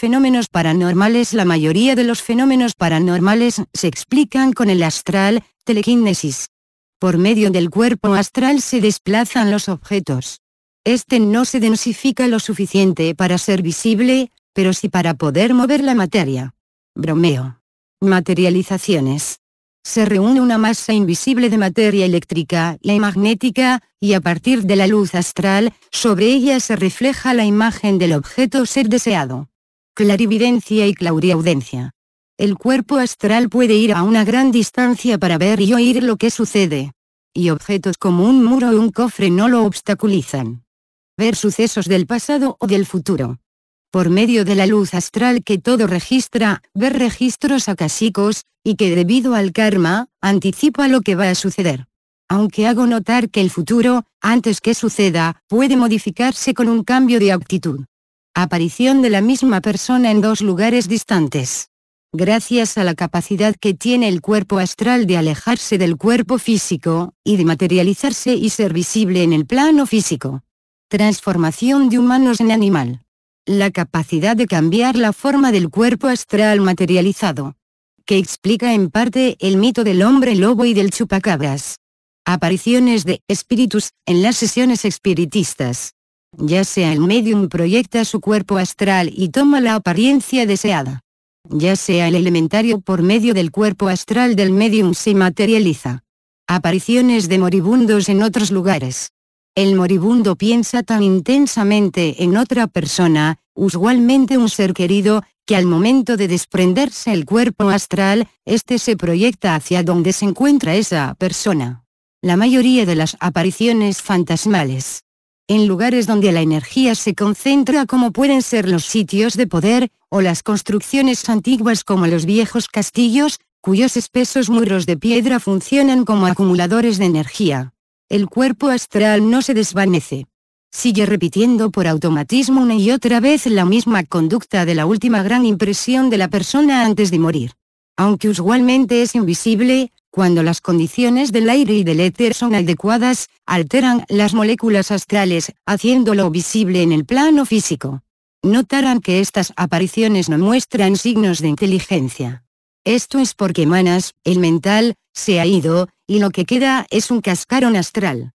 Fenómenos paranormales La mayoría de los fenómenos paranormales se explican con el astral, telequinesis. Por medio del cuerpo astral se desplazan los objetos. Este no se densifica lo suficiente para ser visible, pero sí para poder mover la materia. Bromeo. Materializaciones. Se reúne una masa invisible de materia eléctrica y magnética, y a partir de la luz astral, sobre ella se refleja la imagen del objeto ser deseado clarividencia y claudiaudencia. El cuerpo astral puede ir a una gran distancia para ver y oír lo que sucede. Y objetos como un muro o un cofre no lo obstaculizan. Ver sucesos del pasado o del futuro. Por medio de la luz astral que todo registra, ver registros acasicos, y que debido al karma, anticipa lo que va a suceder. Aunque hago notar que el futuro, antes que suceda, puede modificarse con un cambio de actitud. Aparición de la misma persona en dos lugares distantes. Gracias a la capacidad que tiene el cuerpo astral de alejarse del cuerpo físico, y de materializarse y ser visible en el plano físico. Transformación de humanos en animal. La capacidad de cambiar la forma del cuerpo astral materializado. Que explica en parte el mito del hombre lobo y del chupacabras. Apariciones de espíritus en las sesiones espiritistas ya sea el medium proyecta su cuerpo astral y toma la apariencia deseada. Ya sea el elementario por medio del cuerpo astral del medium se materializa. Apariciones de moribundos en otros lugares. El moribundo piensa tan intensamente en otra persona, usualmente un ser querido, que al momento de desprenderse el cuerpo astral, éste se proyecta hacia donde se encuentra esa persona. La mayoría de las apariciones fantasmales en lugares donde la energía se concentra como pueden ser los sitios de poder, o las construcciones antiguas como los viejos castillos, cuyos espesos muros de piedra funcionan como acumuladores de energía. El cuerpo astral no se desvanece. Sigue repitiendo por automatismo una y otra vez la misma conducta de la última gran impresión de la persona antes de morir. Aunque usualmente es invisible, cuando las condiciones del aire y del éter son adecuadas, alteran las moléculas astrales, haciéndolo visible en el plano físico. Notarán que estas apariciones no muestran signos de inteligencia. Esto es porque Manas, el mental, se ha ido, y lo que queda es un cascarón astral.